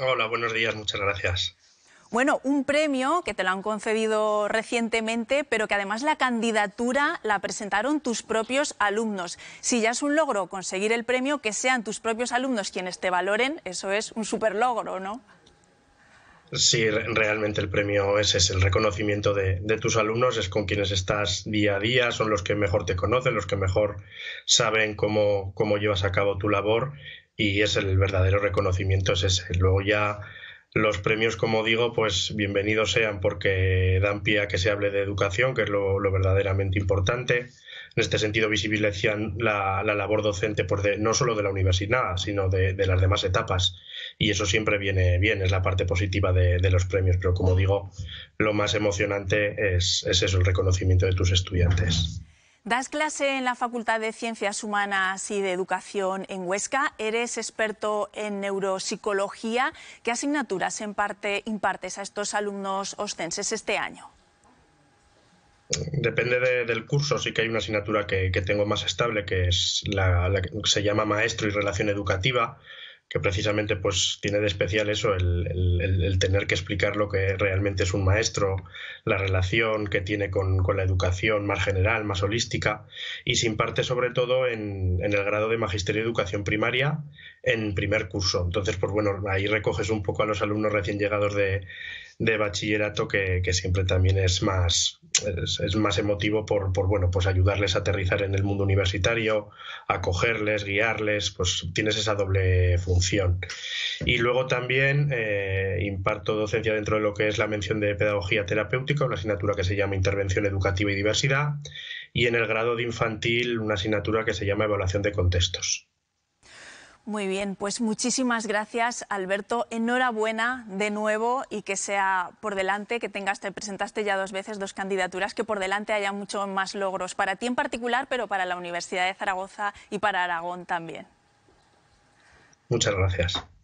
Hola, buenos días, muchas gracias. Bueno, un premio que te lo han concedido recientemente, pero que además la candidatura la presentaron tus propios alumnos. Si ya es un logro conseguir el premio, que sean tus propios alumnos quienes te valoren, eso es un super logro, ¿no? Sí, realmente el premio es el reconocimiento de, tus alumnos, es con quienes estás día a día, son los que mejor te conocen, los que mejor saben cómo, cómo llevas a cabo tu labor y es el verdadero reconocimiento es ese. Luego ya los premios, como digo, pues bienvenidos sean porque dan pie a que se hable de educación, que es lo, verdaderamente importante. En este sentido, visibilizan la, labor docente pues, no solo de la universidad, sino de, las demás etapas. Y eso siempre viene bien, es la parte positiva de, los premios. Pero como digo, lo más emocionante es, es eso, el reconocimiento de tus estudiantes. Das clase en la Facultad de Ciencias Humanas y de Educación en Huesca. Eres experto en neuropsicología. ¿Qué asignaturas en impartes a estos alumnos ostenses este año? Depende del curso, sí que hay una asignatura que, tengo más estable, que es la, que se llama Maestro y Relación Educativa, que precisamente pues tiene de especial eso, el, tener que explicar lo que realmente es un maestro, la relación que tiene con, con la educación más general, más holística, y se imparte sobre todo en, en, el grado de Magisterio de Educación Primaria en primer curso. Entonces, pues bueno, ahí recoges un poco a los alumnos recién llegados de, de bachillerato que, siempre también es más, es, más emotivo por, por, bueno, pues ayudarles a aterrizar en el mundo universitario, acogerles, guiarles, pues tienes esa doble función. Y luego también eh, imparto docencia dentro de lo que es la mención de pedagogía terapéutica, una asignatura que se llama intervención educativa y diversidad, y en el grado de infantil una asignatura que se llama evaluación de contextos. Muy bien, pues muchísimas gracias Alberto. Enhorabuena de nuevo y que sea por delante, que tengas, te presentaste ya dos veces dos candidaturas, que por delante haya muchos más logros para ti en particular, pero para la Universidad de Zaragoza y para Aragón también. Muchas gracias.